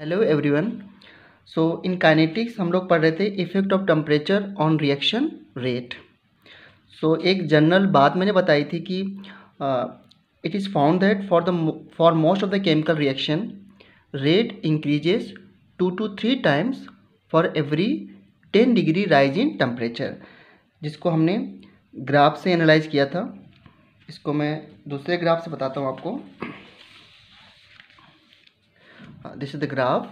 Hello everyone so in kinetics हम लोग पढ़ रहे थे effect of temperature on reaction rate so एक जनरल बात मैंने बताई थी कि it is found that for the for most of the chemical reaction rate increases two to three times for every ten degree rise in temperature जिसको हमने graph से analyse किया था इसको मैं दूसरे ग्राफ से बताता हूँ आपको Uh, this is the graph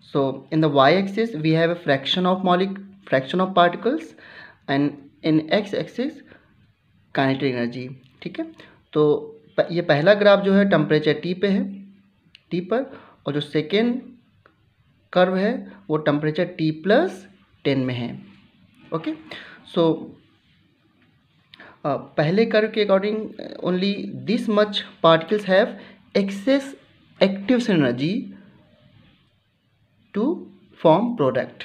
so in the y-axis we have a fraction of molecule fraction of particles and in x-axis kinetic energy ठीक है तो ये पहला ग्राफ जो है टेम्परेचर टी पे है टी पर और जो सेकेंड कर्व है वो टेम्परेचर टी प्लस टेन में है ओके सो uh, पहले कर्व के according only this much particles have excess active energy to form product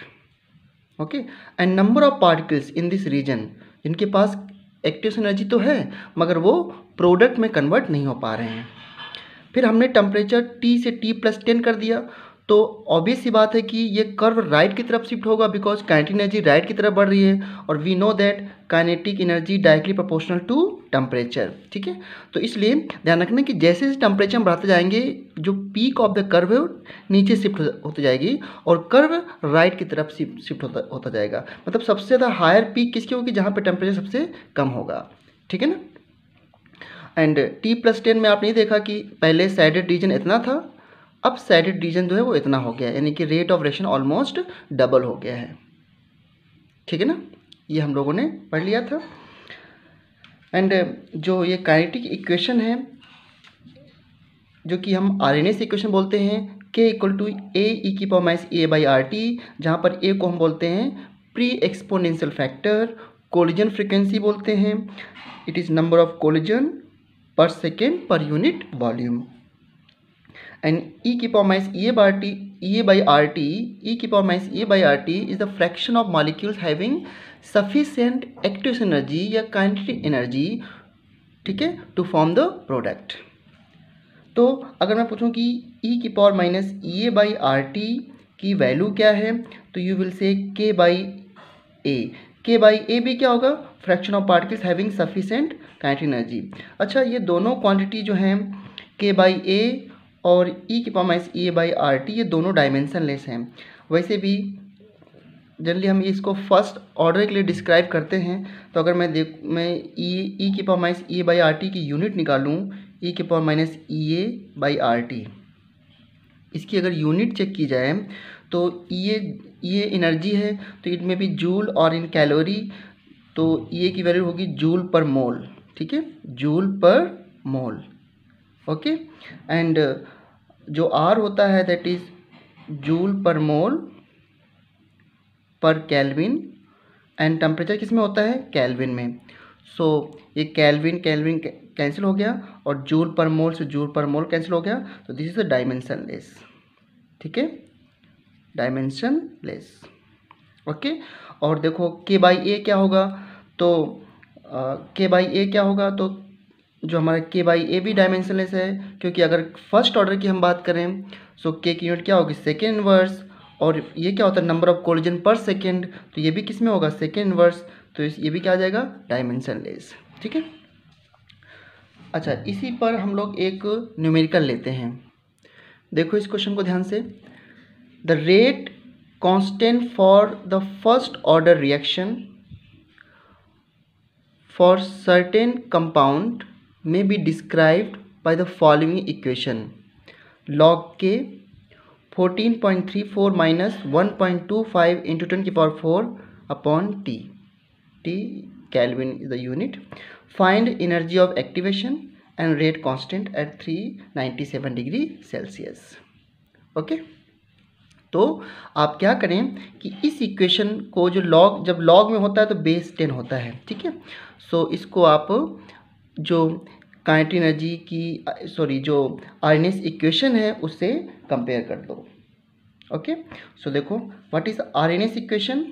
okay and number of particles in this region जिनके पास एक्टिव एनर्जी तो है मगर वो प्रोडक्ट में कन्वर्ट नहीं हो पा रहे हैं फिर हमने टेम्परेचर टी से टी प्लस टेन कर दिया तो ऑब्वियस सी बात है कि ये कर्व राइट की तरफ शिफ्ट होगा बिकॉज काइनेटिक एनर्जी राइट की तरफ बढ़ रही है और we know that kinetic energy directly proportional to temperature ठीक है तो इसलिए ध्यान रखना कि जैसे जैसे टेम्परेचर बढ़ाते जाएंगे जो पीक ऑफ द कर्व है नीचे शिफ्ट होती जाएगी और कर्व राइट की तरफ शिफ्ट होता होता जाएगा मतलब सबसे ज़्यादा हायर पीक किसकी होगी जहाँ पर टेम्परेचर सबसे कम होगा ठीक है ना एंड टी प्लस टेन में आपने देखा कि पहले सैडेड रीजन इतना था अब साइडेड रीजन जो है वो इतना हो गया है यानी कि rate of reaction almost double हो गया है ठीक है ना ये हम लोगों ने पढ़ लिया था एंड uh, जो ये काइनेटिक इक्वेशन है जो कि हम आर एन एस इक्वेशन बोलते हैं के इक्वल टू ए ई की power A by R T जहाँ पर ए को हम बोलते हैं pre exponential factor collision frequency बोलते हैं it is number of collision per second per unit volume and E की power minus E A bar T E A by R T E की power minus E A by R T is the fraction of molecules having sufficient active energy या kinetic energy ठीक है to form the product तो अगर मैं पूछूं कि E e e की power minus E A by R T की वैल्यू क्या है तो यू विल से के बाई ए के बाई ए भी क्या होगा fraction of particles having sufficient kinetic energy अच्छा ये दोनों क्वांटिटी जो हैं के बाई ए और ई e की power minus E A by R T ये दोनों डायमेंसन लेस हैं वैसे भी जनरली हम इसको फर्स्ट ऑर्डर के लिए डिस्क्राइब करते हैं तो अगर मैं देख मैं ई e, ई e की power minus A by R T की यूनिट निकालूँ ई की power minus E A by R T इसकी अगर यूनिट चेक की जाए तो ये ये एनर्जी है तो इट में भी जूल और इन कैलोरी तो ये की वैल्यू होगी जूल पर मोल ठीक है joule per mole okay and जो आर होता है दैट इज जूल पर मोल पर कैलविन एंड टेम्परेचर किस में होता है कैलविन में सो so, ये कैलविन कैलविन कैंसिल हो गया और जूल पर मोल से जूल पर मोल कैंसिल हो गया तो this is a dimensionless ठीक है डायमेंशन लेस ओके और देखो के बाई ए क्या होगा तो के बाई ए क्या होगा तो जो हमारा के बाई ए भी डायमेंशनलेस है क्योंकि अगर फर्स्ट ऑर्डर की हम बात करें सो के की यूनिट क्या होगी सेकेंड इनवर्स और ये क्या होता है number of collision per second तो ये भी किस में होगा सेकेंड इनवर्स तो ये भी क्या आ जाएगा डायमेंशनलेस ठीक है अच्छा इसी पर हम लोग एक न्यूमेरिकल लेते हैं देखो इस क्वेश्चन को ध्यान से the rate constant for the first order reaction for certain compound may be described by the following equation log k 14.34 minus 1.25 into 10 to the power 4 upon t t kelvin is the unit find energy of activation and rate constant at 397 degree celsius okay okay? तो आप क्या करें कि इस equation को जो log जब log में होता है तो बेस टेन होता है ठीक है सो इसको आप जो काइनेटिक एनर्जी की सॉरी जो एस इक्वेशन है उससे कंपेयर कर दो ओके सो देखो what is Arrhenius equation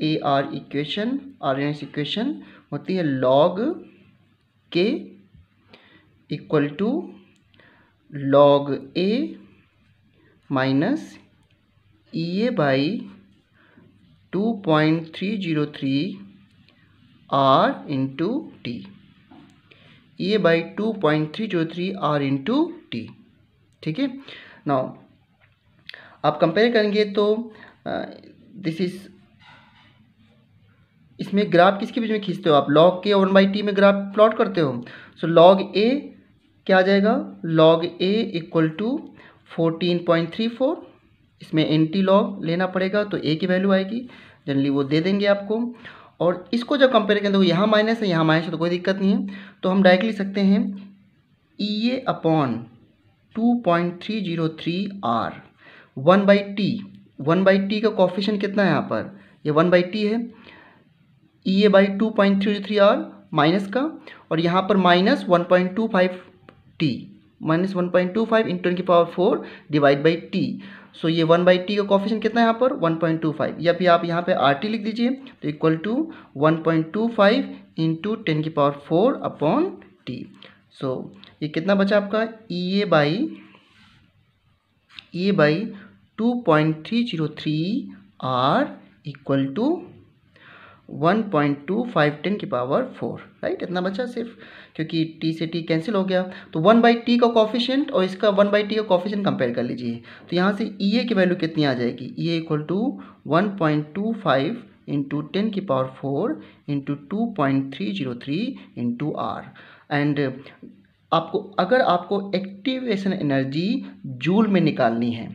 A R equation Arrhenius equation होती है log K equal to log A minus E A by two point three zero three R into T A by two point three zero three R into T ठीक है now आप compare करेंगे तो this is इसमें graph किसके बीच में खींचते हो आप log K one by T में ग्राफ प्लॉट करते हो सो लॉग ए क्या आ जाएगा log A equal to fourteen point three four इसमें एंटी लॉग लेना पड़ेगा तो ए की वैल्यू आएगी जनरली वो दे देंगे आपको और इसको जब कंपेयर करें तो यहाँ माइनस है यहाँ माइनस है तो कोई दिक्कत नहीं है तो हम डायरेक्ट लिख सकते हैं E A upon two point three zero three R one by T one by T का कॉफिशन कितना है यहाँ पर ये वन बाई टी है E A by two point three three R minus का और यहाँ पर minus one point two five T minus one point two five into की power four divide by T so ये वन बाई टी का coefficient कितना है यहाँ पर वन पॉइंट टू फाइव या फिर आप यहाँ पे आर टी लिख दीजिए तो equal to one point two five into ten की power four upon T so ये कितना बचा आपका E A by E A by two point three zero three R equal to one point two five ten की power four right इतना बचा सिर्फ क्योंकि टी से टी कैंसिल हो गया तो वन बाई टी का कॉफिशेंट और इसका वन बाई टी का कॉफिशेंट कंपेयर कर लीजिए तो यहाँ से ई e ए की वैल्यू कितनी आ जाएगी E A equal to one point two five into ten की power four into two point three zero three into R and आपको अगर आपको एक्टिवेशन एनर्जी जूल में निकालनी है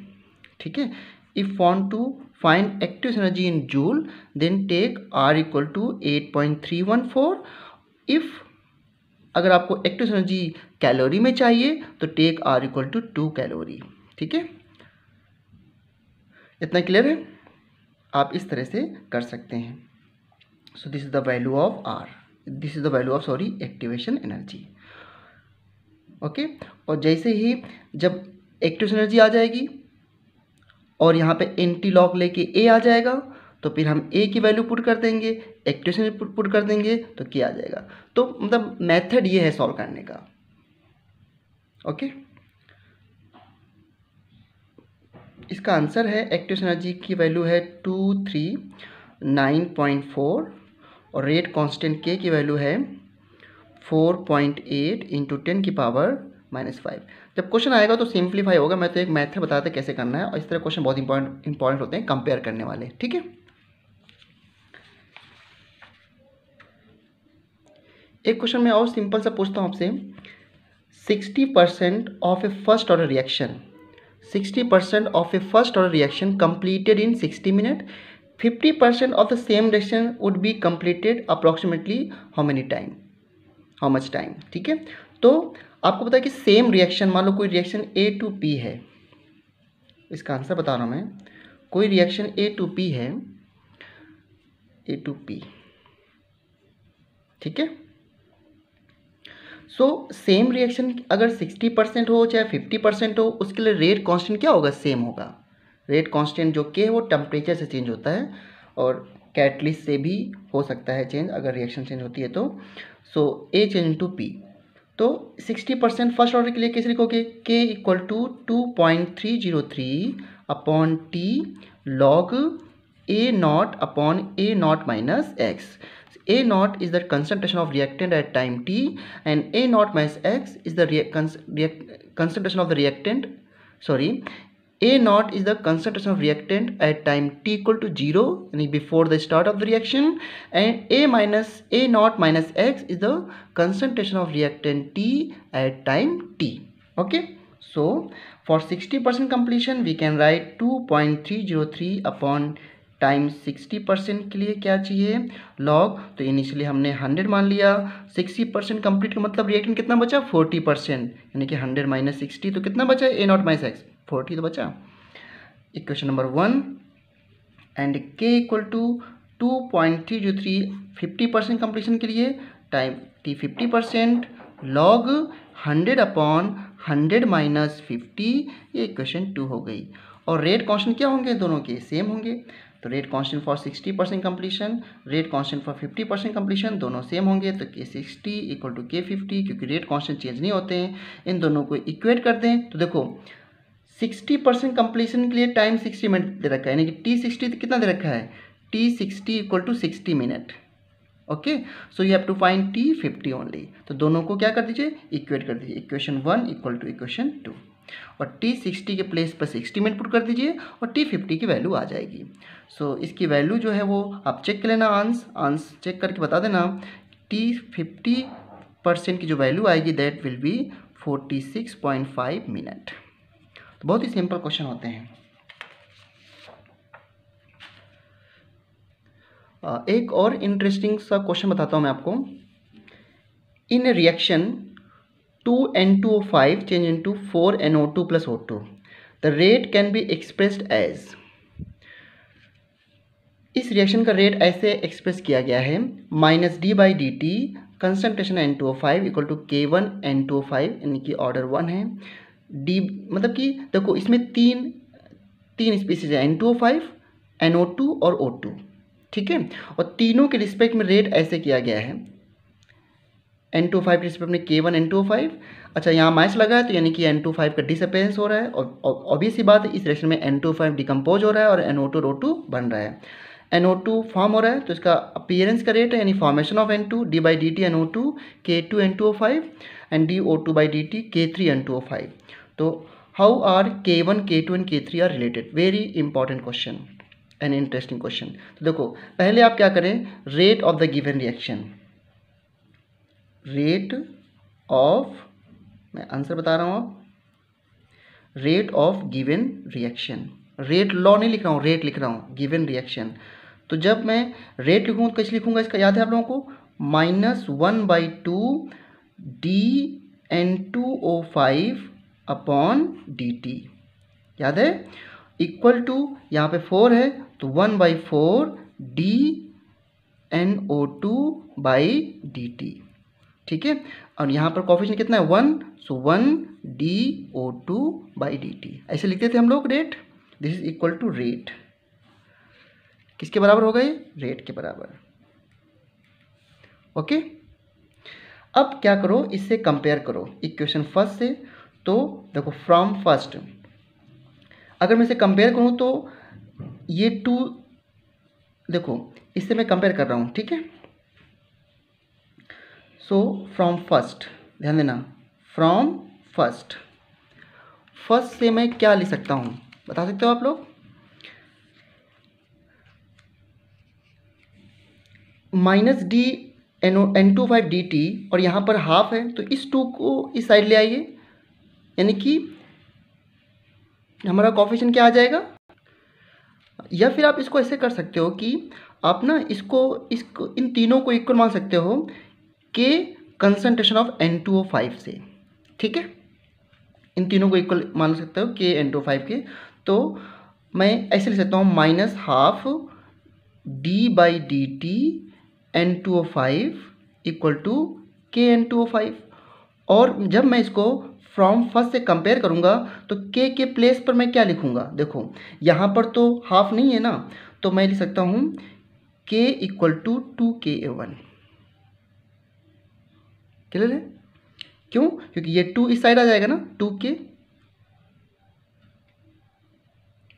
ठीक है if want to find active energy in joule then take r equal to 8.314 if अगर आपको एक्टिव एनर्जी कैलोरी में चाहिए तो take R equal to two calorie ठीक है इतना क्लियर है आप इस तरह से कर सकते हैं so this is the value of R this is the value of sorry activation energy okay और जैसे ही जब एक्टिव एनर्जी आ जाएगी और यहाँ पे एंटी लॉक लेके ए आ जाएगा तो फिर हम ए की वैल्यू पुट कर देंगे एक्टेशन पुट कर देंगे तो के आ जाएगा तो मतलब मेथड ये है सॉल्व करने का ओके इसका आंसर है एक्टिव एनर्जी की वैल्यू है two three nine point four और रेट कांस्टेंट के की वैल्यू है four point eight into ten की पावर माइनस फाइव जब क्वेश्चन आएगा तो सिंप्लीफाई होगा मैं तो एक मैथड बताते कैसे करना है और इस तरह क्वेश्चन बहुत इंपॉर्टेंट इंपॉर्टेंट होते हैं कंपेयर करने वाले ठीक है एक क्वेश्चन मैं और सिंपल सा पूछता हूँ आपसे sixty percent of a first order reaction sixty percent of a first order reaction completed in sixty minute fifty percent of the same reaction would be completed approximately how many time how much time ठीक है तो आपको पता है कि same reaction मान लो कोई reaction A to P है इसका आंसर बता रहा हूँ मैं कोई रिएक्शन ए टू पी है ए टू पी ठीक है सो सेम रिएक्शन अगर सिक्सटी परसेंट हो चाहे फिफ्टी परसेंट हो उसके लिए रेट कांस्टेंट क्या होगा सेम होगा रेट कांस्टेंट जो के है वो टेम्परेचर से चेंज होता है और कैटलिस्ट से भी हो सकता है चेंज अगर रिएक्शन चेंज होती है तो so A change to P तो 60 परसेंट फर्स्ट ऑर्डर के लिए कैसे लिखोगे K equal to two point three zero three upon T log A not upon A not minus X A nought is the concentration of reactant at time T and A not minus X is the concentration of the reactant sorry A nought is the concentration of reactant at time T equal to zero यानी before the start of the reaction and A minus A not minus X is the concentration of reactant T at time T okay so for sixty percent completion we can write two point three zero three upon time sixty percent के लिए क्या चाहिए log तो initially हमने hundred मान लिया sixty percent complete का मतलब रिएक्टेंट कितना बचा फोर्टी परसेंट यानी कि हंड्रेड माइनस सिक्सटी तो कितना बचा A not minus X forty तो बचा equation number one and K equal to two point three zero three fifty percent completion के लिए time T fifty percent log hundred upon hundred minus fifty ये equation two हो गई और rate constant क्या होंगे दोनों के सेम होंगे तो rate constant for sixty percent completion rate constant for fifty percent completion दोनों सेम होंगे तो K sixty equal to K fifty क्योंकि रेट कॉन्स्टेंट चेंज नहीं होते हैं इन दोनों को इक्वेट कर दें तो देखो सिक्सटी परसेंट कंप्लीसन के लिए टाइम सिक्सटी मिनट दे रखा है यानी कि टी सिक्सटी तो कितना दे रखा है T sixty equal to sixty minute okay so you have to find T fifty only तो दोनों को क्या कर दीजिए इक्वेट कर दीजिए equation one equal to equation two और टी सिक्सटी के प्लेस पर सिक्सटी मिनट पुट कर दीजिए और टी फिफ्टी की वैल्यू आ जाएगी सो so, इसकी वैल्यू जो है वो आप चेक कर लेना आंस आंस चेक करके बता देना टी फिफ्टी परसेंट की जो वैल्यू आएगी that will be forty six point five minute तो बहुत ही सिंपल क्वेश्चन होते हैं एक और इंटरेस्टिंग सा क्वेश्चन बताता हूं मैं आपको in reaction two N two O five change into four N O two plus O two the rate can be expressed as इस रिएक्शन का रेट ऐसे एक्सप्रेस किया गया है minus D by D T concentration N two O five equal to K one N two O five यानी कि order one है डी मतलब कि देखो इसमें तीन तीन स्पीसीज है N two O five N O two और ओ टू ठीक है और तीनों के रिस्पेक्ट में रेट ऐसे किया गया है एन टू फाइव के रिस्पेक्ट में K one N two five अच्छा यहाँ माइस लगा है तो यानी कि एन टू फाइव का डिसअपेयरेंस हो रहा है और ऑब्वियस ही बात है इस रेशन में एन टू फाइव डिकम्पोज हो रहा है और एन ओ टू रो टू बन रहा है एन ओ टू फॉर्म हो रहा है तो इसका अपीयरेंस का रेट है यानी formation of N two D by D T N O two K two N two O five and D O two by D T K three N two O five तो how are K one K two and K three are related very important question an interesting question तो देखो पहले आप क्या करें rate of the given reaction rate of मैं answer बता रहा हूँ आप rate of given reaction rate law नहीं लिख रहा हूँ रेट लिख रहा हूँ गिवन रिएक्शन तो जब मैं रेट लिखूँ कैसे लिखूँगा इसका याद है आप लोगों को minus one by two D N two O five upon D T याद है इक्वल टू यहाँ पे फोर है तो one by four D N O two by D T ठीक है और यहाँ पर कॉफिशन कितना है one so one D O two by D T ऐसे लिखते थे हम लोग rate this is equal to rate किसके बराबर होगा ये रेट के बराबर ओके okay? अब क्या करो इससे कंपेयर करो इक्वेशन फर्स्ट से तो देखो फ्रॉम फर्स्ट अगर मैं इसे कंपेयर करूँ तो ये टू देखो इससे मैं कंपेयर कर रहा हूँ ठीक है सो फ्रॉम फर्स्ट ध्यान देना फ्रॉम फर्स्ट फर्स्ट से मैं क्या ले सकता हूँ बता सकते हो आप लोग minus D N O N two five D T और यहाँ पर हाफ है तो इस टू को इस साइड ले आइए यानी कि हमारा कॉफिशन क्या आ जाएगा या फिर आप इसको ऐसे कर सकते हो कि आप ना इसको इसको इन तीनों को इक्वल मान सकते हो के concentration of N two O five से ठीक है इन तीनों को इक्वल मान सकते हो के एन टू फाइव के तो मैं ऐसे लिख सकता हूँ minus half D by D T N two O five equal to K N two O five और जब मैं इसको फ्रॉम फर्स्ट से कंपेयर करूँगा तो के के प्लेस पर मैं क्या लिखूँगा देखो यहाँ पर तो हाफ नहीं है ना तो मैं लिख सकता हूँ के इक्वल टू टू के ए वन क्लियर है क्यों क्योंकि ये टू इस साइड आ जाएगा ना टू के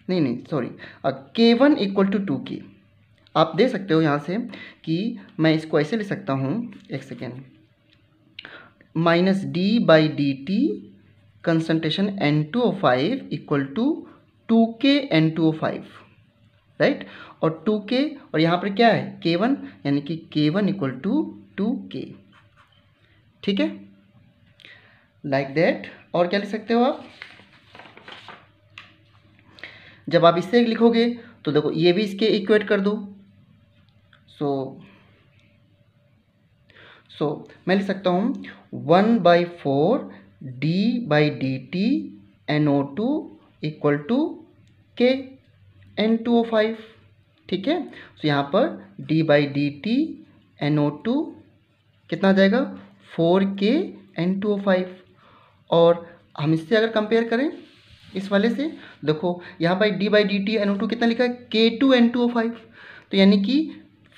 नहीं नहीं सॉरी के वन इक्वल टू टू के आप दे सकते हो यहाँ से कि मैं इसको ऐसे लिख सकता हूँ एक second minus D by D T N two two O five equal to K N two O five right और टू के और यहाँ पर क्या है के वन यानी कि के one equal to two K ठीक है लाइक दैट और क्या लिख सकते हो आप जब आप इससे लिखोगे तो देखो ये भी इसके इक्वेट कर दो सो सो मैं लिख सकता हूँ one by four D by D T N O two equal to K N two O five ठीक है तो यहाँ पर D by D T N O two कितना जाएगा फोर के एन टू ओ फाइव और हम इससे अगर कंपेयर करें इस वाले से देखो यहाँ पर D by D T N O two कितना लिखा है K two N two O five तो यानी कि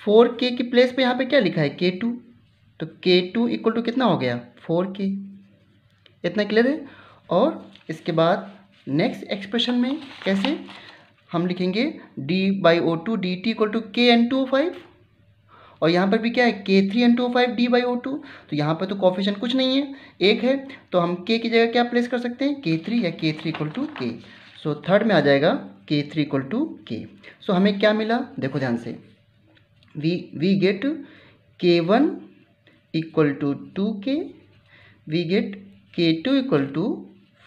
फोर के की प्लेस पे यहाँ पे क्या लिखा है के टू तो के टू इक्वल टू कितना हो गया फोर के इतना क्लियर है और इसके बाद नेक्स्ट एक्सप्रेशन में कैसे हम लिखेंगे d by O two D T equal to K N two five और यहाँ पर भी क्या है K three N two five D by O two तो यहाँ पर तो कॉफिशन कुछ नहीं है एक है तो हम के की जगह क्या प्लेस कर सकते हैं के थ्री या के थ्री इक्वल टू के सो थर्ड में आ जाएगा के थ्री इक्वल टू के सो हमें क्या मिला देखो ध्यान से we we get K one equal to two K we get K two equal to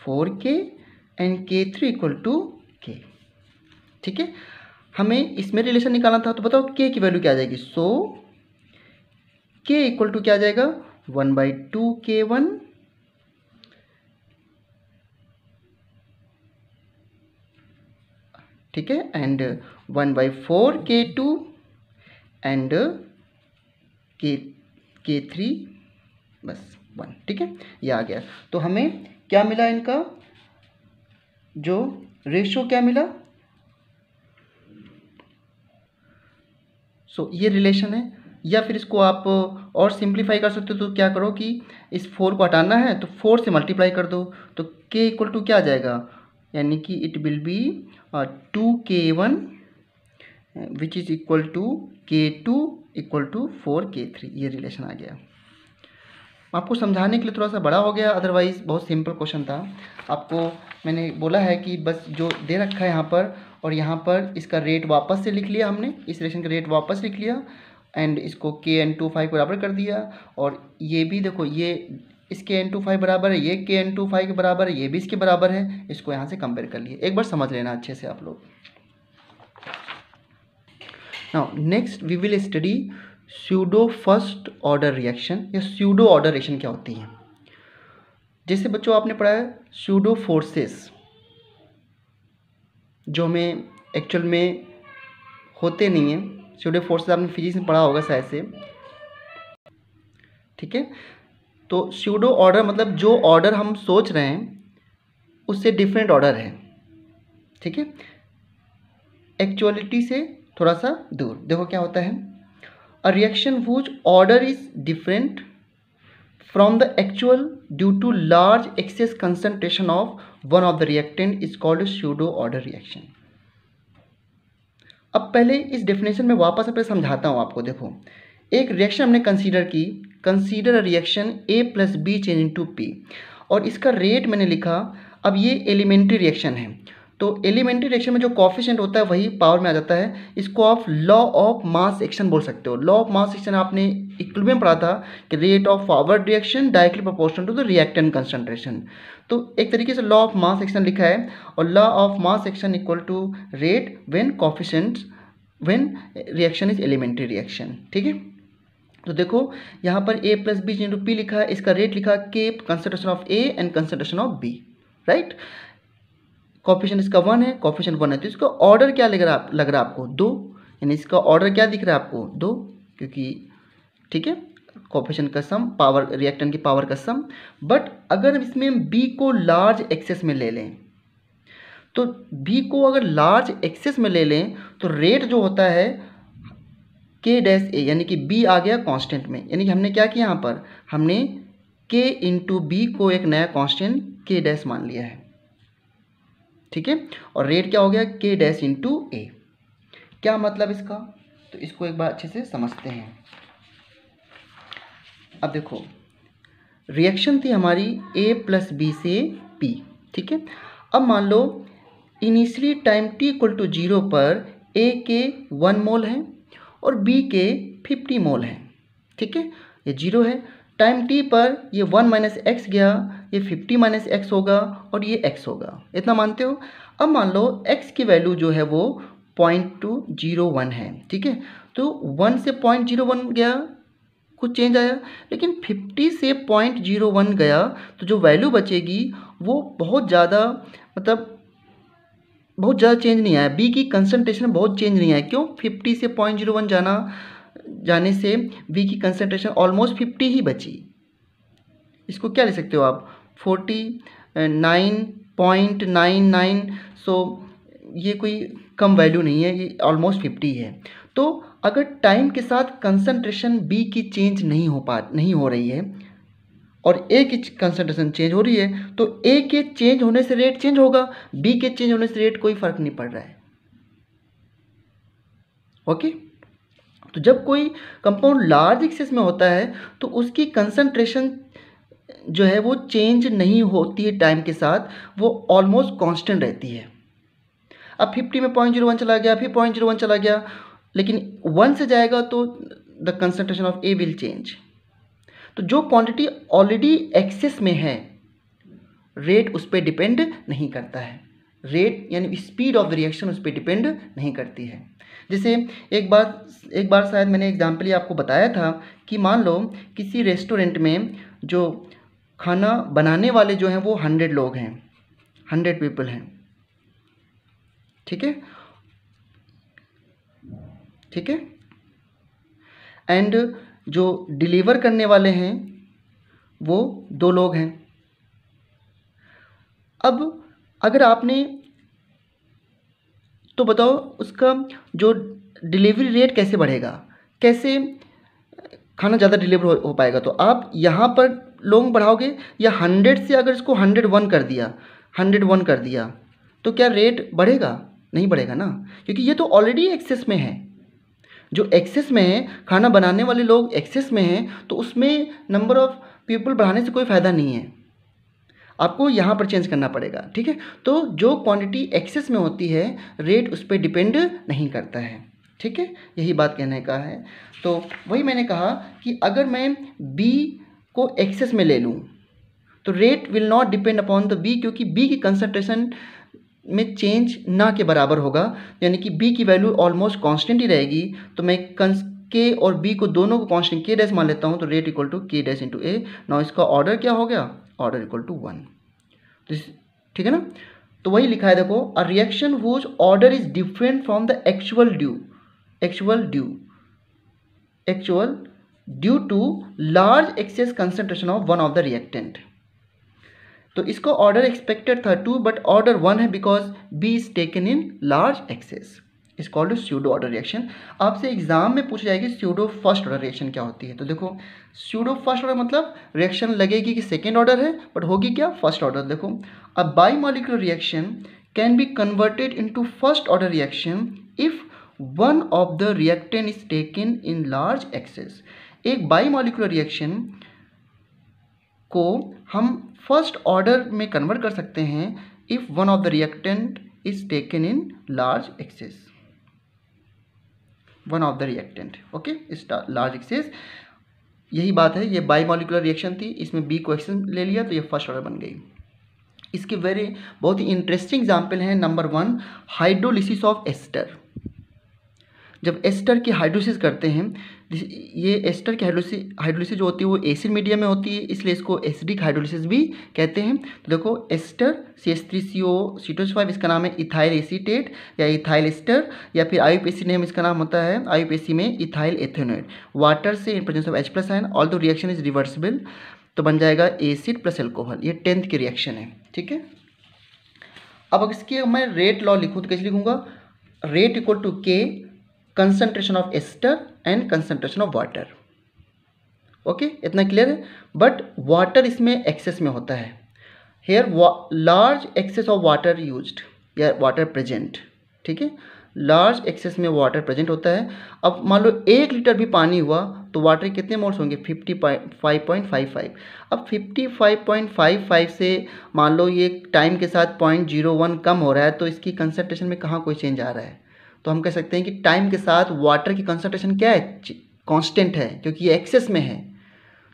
four K and K three equal to K ठीक है हमें इसमें रिलेशन निकालना था तो बताओ के की वैल्यू क्या आ जाएगी सो के इक्वल टू क्या आ जाएगा one by two K one ठीक है and one by four K two and K K three बस वन ठीक है ये आ गया तो हमें क्या मिला इनका जो रेशो क्या मिला सो so, ये रिलेशन है या फिर इसको आप और सिंप्लीफाई कर सकते हो तो क्या करो कि इस फोर को हटाना है तो फोर से मल्टीप्लाई कर दो तो के इक्वल टू क्या आ जाएगा यानी कि it will be two K one which is equal to K two equal to four K three ये रिलेशन आ गया मैं आपको समझाने के लिए थोड़ा सा बड़ा हो गया अदरवाइज़ बहुत सिंपल क्वेश्चन था आपको मैंने बोला है कि बस जो दे रखा है यहाँ पर और यहाँ पर इसका रेट वापस से लिख लिया हमने इस रेशन का रेट वापस लिख लिया एंड इसको के एन टू फाइव बराबर कर दिया और ये भी देखो ये इसके एन टू फाइव बराबर है ये के एन टू फाइव के बराबर है ये भी इसके बराबर है इसको यहाँ से कंपेयर कर लिए एक बार समझ लेना अच्छे से आप लोग now next we will study pseudo first order reaction या स्यूडो ऑर्डर रिएक्शन क्या होती है जैसे बच्चों आपने पढ़ा है स्यूडो फोर्सेस जो हमें एक्चुअल में होते नहीं हैं स्यूडो फोर्सेस आपने फिजिक्स में पढ़ा होगा शायद से ठीक है तो स्यूडो ऑर्डर मतलब जो ऑर्डर हम सोच रहे हैं उससे डिफरेंट ऑर्डर है ठीक है एक्चुअलिटी से थोड़ा सा दूर देखो क्या होता है a reaction whose order is different from the actual due to large excess concentration of one of the reactant is called a pseudo order reaction अब पहले इस डेफिनेशन में वापस अपने समझाता हूँ आपको देखो एक रिएक्शन हमने कंसीडर की consider a reaction A plus B change into P और इसका रेट मैंने लिखा अब ये एलिमेंट्री रिएक्शन है तो एलिमेंट्री रिएक्शन में जो कॉफिशेंट होता है वही पावर में आ जाता है इसको आप लॉ ऑफ मास एक्शन बोल सकते हो लॉ ऑफ मास एक्शन आपने इक्विब में पढ़ा था कि rate of power reaction directly proportional to the reactant concentration तो एक तरीके से लॉ ऑफ मास एक्शन लिखा है और law of mass action equal to rate when coefficient when reaction is elementary reaction ठीक है तो देखो यहाँ पर ए प्लस बी जिन पी लिखा है इसका रेट लिखा K concentration of A and concentration of B right coefficient इसका वन है कॉफिशन वन है तो इसका ऑर्डर क्या लग रहा लग रहा आपको दो यानी इसका ऑर्डर क्या दिख रहा है आपको दो क्योंकि ठीक है कॉफिशन का सम पावर रिएक्टन की पावर का सम बट अगर इसमें हम बी को लार्ज एक्सेस में ले लें तो बी को अगर लार्ज एक्सेस में ले लें तो रेट जो होता है के डैस ए यानी कि बी आ गया कांस्टेंट में यानी कि हमने क्या किया यहाँ पर हमने के इंटू बी को एक नया कांस्टेंट के डैस मान लिया है ठीक है और रेट क्या हो गया के डैश इंटू ए क्या मतलब इसका तो इसको एक बार अच्छे से समझते हैं अब देखो रिएक्शन थी हमारी ए प्लस बी से पी ठीक है अब मान लो initially time T equal to zero पर ए के वन मोल है और बी के फिफ्टी मोल है ठीक है ये जीरो है टाइम टी पर ये वन माइनस एक्स गया ये फिफ्टी माइनस एक्स होगा और ये एक्स होगा इतना मानते हो अब मान लो एक्स की वैल्यू जो है वो पॉइंट टू जीरो वन है ठीक है तो वन से पॉइंट जीरो वन गया कुछ चेंज आया लेकिन फिफ्टी से पॉइंट जीरो वन गया तो जो वैल्यू बचेगी वो बहुत ज़्यादा मतलब बहुत ज़्यादा चेंज नहीं आया बी की कंसनट्रेशन बहुत चेंज नहीं आया क्यों फिफ्टी से पॉइंट जीरो वन जाना जाने से बी की कंसनट्रेशन ऑलमोस्ट फिफ्टी ही बची इसको क्या ले सकते हो आप forty nine point nine nine so ये कोई कम वैल्यू नहीं है ये ऑलमोस्ट फिफ्टी है तो अगर टाइम के साथ कंसंट्रेशन बी की चेंज नहीं हो पा नहीं हो रही है और ए की कंसंट्रेशन चेंज हो रही है तो ए के चेंज होने से रेट चेंज होगा बी के चेंज होने से रेट कोई फर्क नहीं पड़ रहा है ओके तो जब कोई कंपाउंड लार्ज एक्सेस में होता है तो उसकी कंसंट्रेशन जो है वो चेंज नहीं होती है टाइम के साथ वो ऑलमोस्ट कांस्टेंट रहती है अब फिफ्टी में पॉइंट जीरो वन चला गया फिर पॉइंट जीरो वन चला गया लेकिन वन से जाएगा तो the concentration of A will change तो जो क्वांटिटी ऑलरेडी एक्सेस में है रेट उस पर डिपेंड नहीं करता है रेट यानी स्पीड ऑफ द रिएक्शन उस पर डिपेंड नहीं करती है जैसे एक बार एक बार शायद मैंने एग्जाम्पल ये आपको बताया था कि मान लो किसी रेस्टोरेंट में जो खाना बनाने वाले जो हैं वो हंड्रेड लोग हैं हंड्रेड पीपल हैं ठीक है ठीक है एंड जो डिलीवर करने वाले हैं वो दो लोग हैं अब अगर आपने तो बताओ उसका जो डिलीवरी रेट कैसे बढ़ेगा कैसे खाना ज़्यादा डिलीवर हो, हो पाएगा तो आप यहाँ पर लॉन्ग बढ़ाओगे या हंड्रेड से अगर इसको हंड्रेड वन कर दिया हंड्रेड वन कर दिया तो क्या रेट बढ़ेगा नहीं बढ़ेगा ना क्योंकि ये तो ऑलरेडी एक्सेस में है जो एक्सेस में है खाना बनाने वाले लोग एक्सेस में हैं तो उसमें नंबर ऑफ़ पीपल बढ़ाने से कोई फ़ायदा नहीं है आपको यहाँ पर चेंज करना पड़ेगा ठीक है तो जो क्वांटिटी एक्सेस में होती है रेट उस पर डिपेंड नहीं करता है ठीक है यही बात कहने का है तो वही मैंने कहा कि अगर मैं बी को एक्सेस में ले लूँ तो rate will not depend upon the B क्योंकि बी की कंसनट्रेशन में चेंज ना के बराबर होगा यानी कि बी की वैल्यू ऑलमोस्ट कॉन्स्टेंट ही रहेगी तो मैं कंस के और बी को दोनों को कॉन्स्टेंट के डैस मान लेता हूँ तो rate equal to K dash into A ना इसका ऑर्डर क्या हो गया ऑर्डर इक्वल टू वन ठीक है ना तो वही लिखा है देखो a reaction whose order is different from the actual due actual due actual due to large excess concentration of one of the reactant तो इसको ऑर्डर एक्सपेक्टेड था टू बट ऑर्डर वन है because B is taken in large excess is called pseudo order reaction आपसे exam में पूछा जाएगा pseudo first order reaction क्या होती है तो देखो स्यूडो फर्स्ट ऑर्डर मतलब रिएक्शन लगेगी कि सेकेंड ऑर्डर है बट होगी क्या फर्स्ट ऑर्डर देखो a bimolecular reaction can be converted into first order reaction if one of the reactant is taken in large excess एक bimolecular reaction को हम first order में convert कर सकते हैं if one of the reactant is taken in large excess one of the reactant okay इस large excess यही बात है ये बाई मॉलिकुलर रिएक्शन थी इसमें बी को एक्शन ले लिया तो ये फर्स्ट ऑर्डर बन गई इसके वेरी बहुत ही इंटरेस्टिंग एग्जाम्पल हैं number one hydrolysis of ester जब एस्टर की हाइड्रोसिस करते हैं ये एस्टर की हाइड्रोसिस हाइड्रोलिसिस जो होती है वो एसिड मीडिया में होती है इसलिए इसको एसिडिक हाइड्रोलिसिस भी कहते हैं तो देखो ester C S three C O सीटोस फाइव इसका नाम है इथाइल एसीटेट या इथाइल एस्टर या फिर आयुपेसी नेम इसका नाम होता है आयुपेसी में इथाइल एथेनोइड वाटर से in presence of H plus ion although reaction is reversible तो बन जाएगा एसिड प्लस एल्कोहल ये टेंथ की रिएक्शन है ठीक है अब इसके मैं रेट लॉ लिखूँ तो कैसे लिखूँगा rate equal to K concentration of ester and concentration of water okay इतना क्लियर है बट वाटर इसमें एक्सेस में होता है here large excess of water use या वाटर प्रेजेंट ठीक है लार्ज एक्सेस में वाटर प्रेजेंट होता है अब मान लो एक लीटर भी पानी हुआ तो वाटर कितने मोल्स होंगे fifty five point five five अब fifty five point five five से मान लो ये टाइम के साथ पॉइंट जीरो वन कम हो रहा है तो इसकी कंसनट्रेशन में कहाँ कोई चेंज आ रहा है तो हम कह सकते हैं कि टाइम के साथ वाटर की कंसनट्रेशन क्या है कांस्टेंट है क्योंकि ये एक्सेस में है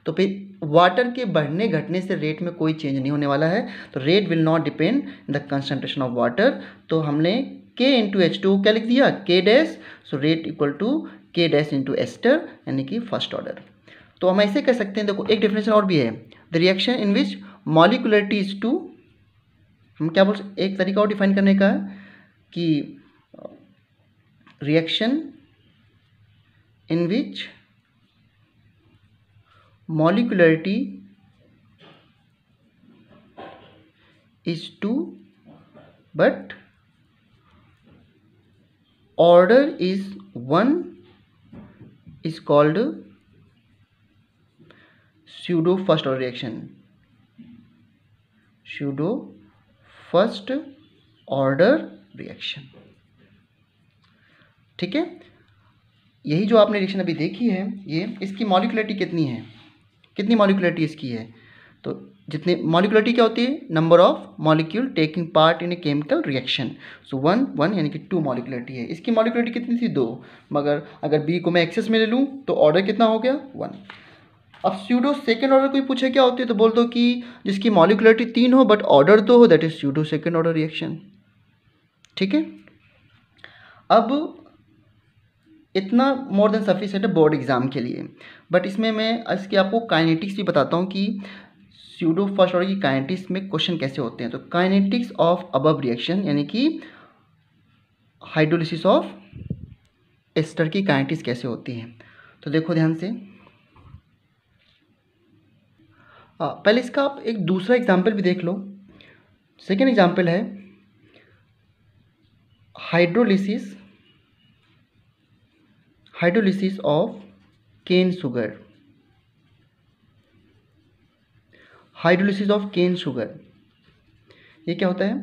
तो फिर वाटर के बढ़ने घटने से रेट में कोई चेंज नहीं होने वाला है तो rate will not depend the concentration of water तो हमने के इंटू एच टू क्या लिख दिया K dash so rate equal to K dash into ester यानी कि फर्स्ट ऑर्डर तो हम ऐसे कह सकते हैं देखो एक डिफिनेशन और भी है the reaction in which molecularity is two हम क्या बोल सकते एक तरीका और डिफाइन करने का कि reaction in which molecularity is 2 but order is 1 is called pseudo first order reaction pseudo first order reaction ठीक है यही जो आपने रिएक्शन अभी देखी है ये इसकी मॉलिकुलरिटी कितनी है कितनी मॉलिकुलरिटी इसकी है तो जितने मॉलिकुलरिटी क्या होती है number of molecule taking part in a chemical reaction so one one यानी कि टू मॉलिकुलरिटी है इसकी मॉलिकुलरिटी कितनी थी दो मगर अगर बी को मैं एक्सेस में ले लूँ तो ऑर्डर कितना हो गया वन अब स्यूडो सेकेंड ऑर्डर कोई पूछे क्या होती है तो बोल दो कि जिसकी मॉलिकुलरिटी तीन हो बट ऑर्डर दो हो that is pseudo second order reaction ठीक है अब इतना मोर देन सफिशेंट है बोर्ड एग्ज़ाम के लिए बट इसमें मैं इसके आपको काइनेटिक्स भी बताता हूँ कि स्यूडो फर्स्ट ऑर्डर की काइनेटिक्स में क्वेश्चन कैसे होते हैं तो काइनेटिक्स ऑफ अबब रिएक्शन यानी कि हाइड्रोलिसिस ऑफ एस्टर की काइनेटिक्स कैसे होती है तो देखो ध्यान से आ, पहले इसका आप एक दूसरा एग्जाम्पल भी देख लो सेकेंड एग्जाम्पल है hydrolysis hydrolysis of cane sugar hydrolysis of cane sugar ये क्या होता है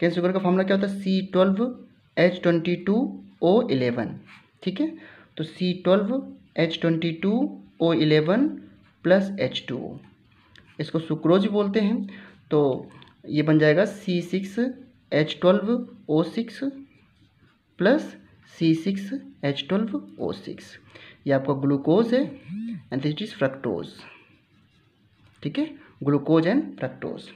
केन शुगर का फॉर्मूला क्या होता है C twelve H twenty two O eleven ठीक है तो C twelve H twenty two O eleven plus H two O इसको सुक्रोज बोलते हैं तो ये बन जाएगा C six H twelve O six plus C six H twelve O six ये आपका ग्लूकोज है एंड दिस इज फ्रक्टोज ठीक है ग्लूकोज एंड फ्रक्टोज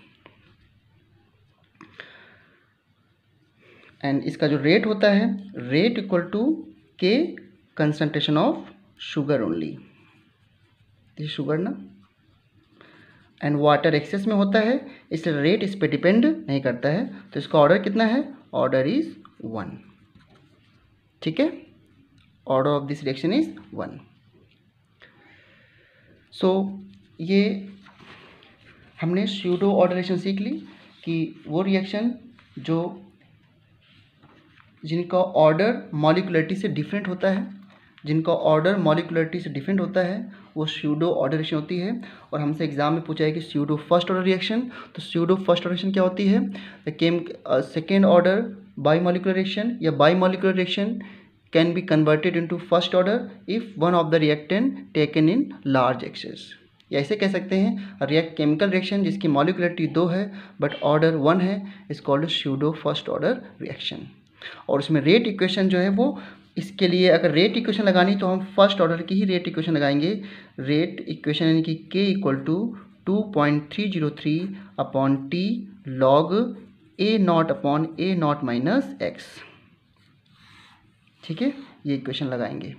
एंड इसका जो रेट होता है rate equal to K concentration of sugar only sugar ना एंड वाटर एक्सेस में होता है इसलिए रेट इस पर डिपेंड नहीं करता है तो इसका ऑर्डर कितना है ऑर्डर इज़ वन ठीक है order of this reaction is one so ये हमने स्यूडो ऑर्डर रिएक्शन सीख ली कि वो रिएक्शन जो जिनका ऑर्डर मॉलिकुलरिटी से डिफरेंट होता है जिनका ऑर्डर मॉलिकुलरिटी से डिफरेंट होता है वो स्यूडो ऑर्डर रिएक्शन होती है और हमसे एग्जाम में पूछा है कि स्यूडो फर्स्ट ऑर्डर रिएक्शन तो स्यूडो फर्स्ट ऑर्डर रिएक्शन क्या होती है the came second order bimolecular reaction या reaction can be converted into first order if one of the reactant taken in large excess या ऐसे कह सकते हैं रिएक्ट केमिकल रिएक्शन जिसकी मॉलिकुलरिटी दो है बट ऑर्डर वन है is called pseudo first order reaction और उसमें रेट इक्वेशन जो है वो इसके लिए अगर रेट इक्वेशन लगानी तो हम फर्स्ट ऑर्डर की ही रेट इक्वेशन लगाएंगे रेट इक्वेशन यानी कि K equal to two point three zero three upon T log A not upon A not minus X ठीक है ये इक्वेशन लगाएंगे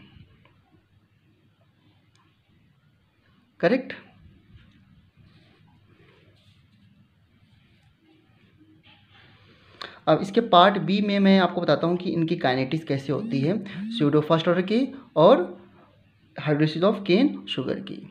करेक्ट अब इसके पार्ट बी में मैं आपको बताता हूँ कि इनकी काइनेटिक्स कैसे होती है स्यूडो फर्स्ट ऑर्डर की और हाइड्रोसिस ऑफ केन शुगर की